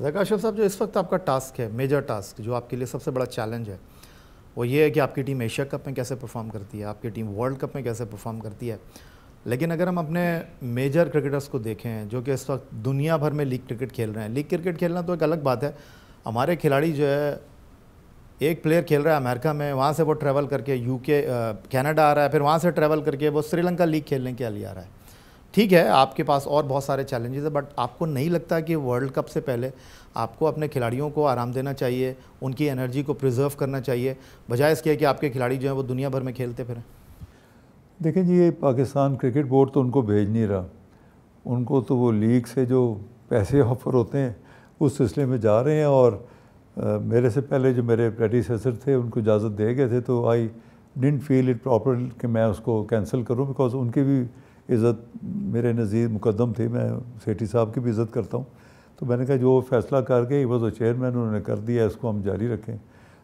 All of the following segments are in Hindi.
जका तो अशरफ साहब जो इस वक्त आपका टास्क है मेजर टास्क जो आपके लिए सबसे बड़ा चैलेंज है वो ये है कि आपकी टीम एशिया कप में कैसे परफॉर्म करती है आपकी टीम वर्ल्ड कप में कैसे परफॉर्म करती है लेकिन अगर हम अपने मेजर क्रिकेटर्स को देखें जो कि इस वक्त दुनिया भर में लीग क्रिकेट खेल रहे हैं लीग क्रिकेट खेलना तो एक अलग बात है हमारे खिलाड़ी जो है एक प्लेयर खेल रहा है अमेरिका में वहाँ से वो ट्रैवल करके यूके कनाडा आ रहा है फिर वहाँ से ट्रैवल करके वो श्रीलंका लीग खेलने के लिए आ रहा है ठीक है आपके पास और बहुत सारे चैलेंजेस हैं बट आपको नहीं लगता कि वर्ल्ड कप से पहले आपको अपने खिलाड़ियों को आराम देना चाहिए उनकी एनर्जी को प्रिजर्व करना चाहिए बजाय इसके कि आपके खिलाड़ी जो हैं वो दुनिया भर में खेलते फिर देखिए जी ये पाकिस्तान क्रिकेट बोर्ड तो उनको भेज नहीं रहा उनको तो वो लीग से जो पैसे ऑफर होते हैं उस सिलसिले में जा रहे हैं और आ, मेरे से पहले जो मेरे प्रेडिसेसर थे उनको इजाज़त दे गए थे तो I didn't feel it proper कि मैं उसको कैंसिल करूं बिकॉज उनकी भी इज़्ज़त मेरे नज़ीर मुकदम थे मैं सेठी साहब की भी इज़्ज़त करता हूँ तो मैंने कहा जो फैसला करके वो जो तो चेयरमैन उन्होंने कर दिया इसको हम जारी रखें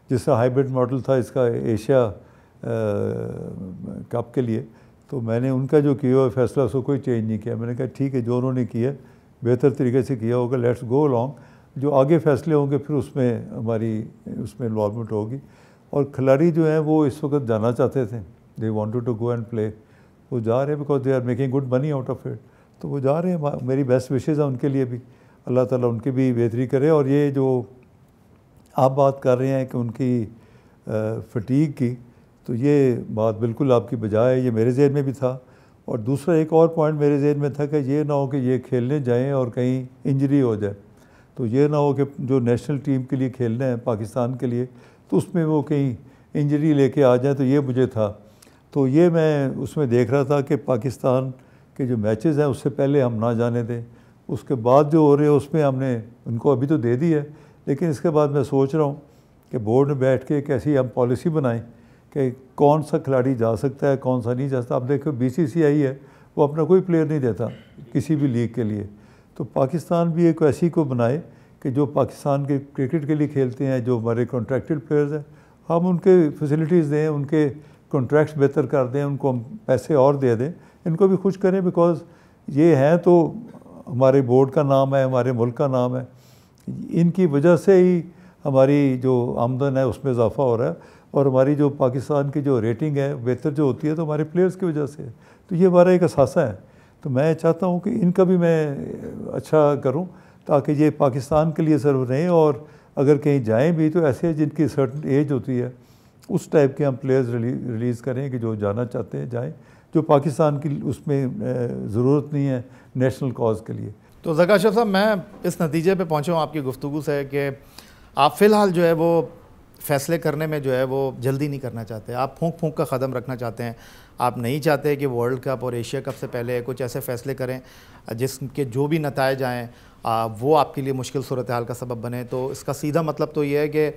जिस तरह हाइब्रिड मॉडल था इसका एशिया कप के लिए तो मैंने उनका जो किया हुआ फैसला उसको कोई चेंज नहीं किया मैंने कहा ठीक है जो उन्होंने किया बेहतर तरीके से किया होगा लेट्स गो लॉन्ग जो आगे फैसले होंगे फिर उसमें हमारी उसमें इन्वॉलमेंट होगी और खिलाड़ी जो हैं वो इस वक्त जाना चाहते थे they wanted to go and play वो जा रहे हैं because they are making good money out of it तो वो जा रहे हैं मेरी बेस्ट विशेज़ हैं उनके लिए भी अल्लाह ताला उनकी भी बेहतरी करे और ये जो आप बात कर रहे हैं कि उनकी फटीक की तो ये बात बिल्कुल आपकी बजाय ये मेरे जहन में भी था और दूसरा एक और पॉइंट मेरे जहन में था कि ये ना हो कि ये खेलने जाएँ और कहीं इंजरी हो जाए तो ये ना हो कि जो नेशनल टीम के लिए खेलना है पाकिस्तान के लिए तो उसमें वो कहीं इंजरी लेके आ जाए तो ये मुझे था तो ये मैं उसमें देख रहा था कि पाकिस्तान के जो मैचेस हैं उससे पहले हम ना जाने दें उसके बाद जो हो रहे हैं उसमें हमने उनको अभी तो दे दी है लेकिन इसके बाद मैं सोच रहा हूँ कि बोर्ड में बैठ के कैसी हम पॉलिसी बनाएं कि कौन सा खिलाड़ी जा सकता है कौन सा नहीं जा सकता आप देखो बी है वो अपना कोई प्लेयर नहीं देता किसी भी लीग के लिए तो पाकिस्तान भी एक ऐसी को बनाए कि जो पाकिस्तान के क्रिकेट के लिए खेलते हैं जो हमारे कॉन्ट्रैक्टेड प्लेयर्स हैं हम उनके फैसिलिटीज़ दें उनके कॉन्ट्रैक्ट्स बेहतर कर दें उनको हम पैसे और दे दें इनको भी खुश करें बिकॉज ये हैं तो हमारे बोर्ड का नाम है हमारे मुल्क का नाम है इनकी वजह से ही हमारी जो आमदन है उसमें इजाफा हो रहा है और हमारी जो पाकिस्तान की जो रेटिंग है बेहतर जो होती है तो हमारे प्लेयर्स की वजह से तो ये हमारा एक असासा है तो मैं चाहता हूँ कि इनका भी मैं अच्छा करूँ ताकि ये पाकिस्तान के लिए सर्व रहें और अगर कहीं जाएँ भी तो ऐसे जिनकी सर्टन एज होती है उस टाइप के हम प्लेयर्स रिलीज़ करें कि जो जाना चाहते हैं जाएँ जो पाकिस्तान की उसमें ज़रूरत नहीं है नेशनल कॉज के लिए तो जका शफ साहब मैं इस नतीजे पे पहुँचा हूँ आपकी गुफ्तु से कि आप फ़िलहाल जो है वो फैसले करने में जो है वो जल्दी नहीं करना चाहते आप फूंक फूंक का कदम रखना चाहते हैं आप नहीं चाहते कि वर्ल्ड कप और एशिया कप से पहले कुछ ऐसे फ़ैसले करें जिसके जो भी नतज आएँ वो आपके लिए मुश्किल सूरत हाल का सबब बने तो इसका सीधा मतलब तो ये है कि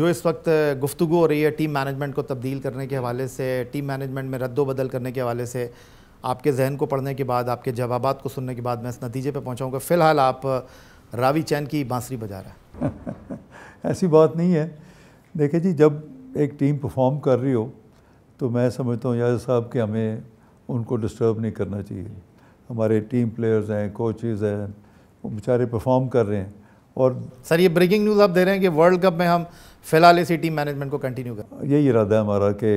जो इस वक्त गुफ्तु हो रही है टीम मैनेजमेंट को तब्दील करने के हवाले से टीम मैनेजमेंट में रद्दो बदल करने के हवाले से आपके जहन को पढ़ने के बाद आपके जवाब को सुनने के बाद मैं इस नतीजे पर पहुँचाऊँगा फ़िलहाल आप रावी चैन की बांसुरी बजा रहा है ऐसी बात नहीं है देखिए जी जब एक टीम परफॉर्म कर रही हो तो मैं समझता हूँ याद साहब कि हमें उनको डिस्टर्ब नहीं करना चाहिए हमारे टीम प्लेयर्स हैं कोचेज़ हैं वो बेचारे परफॉर्म कर रहे हैं और सर ये ब्रेकिंग न्यूज़ आप दे रहे हैं कि वर्ल्ड कप में हम फिलहाल इसी टीम मैनेजमेंट को कंटिन्यू करें यही इरादा है हमारा कि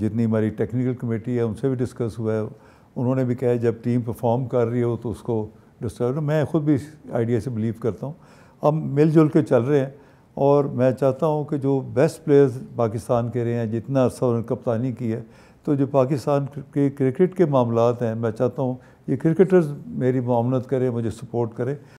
जितनी हमारी टेक्निकल कमेटी है उनसे भी डिस्कस हुआ है उन्होंने भी कहा है जब टीम परफॉर्म कर रही हो तो उसको डिस्टर्ब मैं खुद भी इस आइडिया से बिलीव करता हूँ हम मिलजुल के चल रहे हैं और मैं चाहता हूं कि जो बेस्ट प्लेयर्स पाकिस्तान के रहे हैं जितना अर्सा उन्होंने कप्तानी की है तो जो पाकिस्तान के क्रिकेट के मामला हैं मैं चाहता हूँ ये क्रिकेटर्स मेरी मामलत करें मुझे सपोर्ट करें